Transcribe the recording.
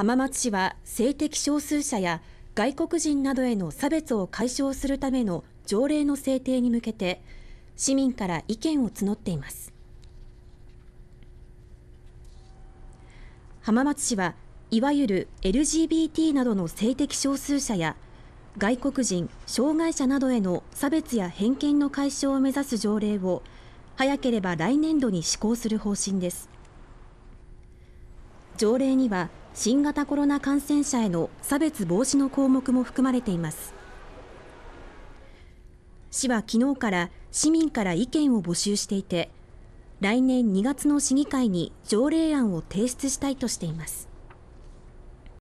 浜松市は性的少数者や外国人などへの差別を解消するための条例の制定に向けて市民から意見を募っています浜松市はいわゆる LGBT などの性的少数者や外国人、障害者などへの差別や偏見の解消を目指す条例を早ければ来年度に施行する方針です条例には新型コロナ感染者への差別防止の項目も含まれています市は昨日から市民から意見を募集していて来年2月の市議会に条例案を提出したいとしています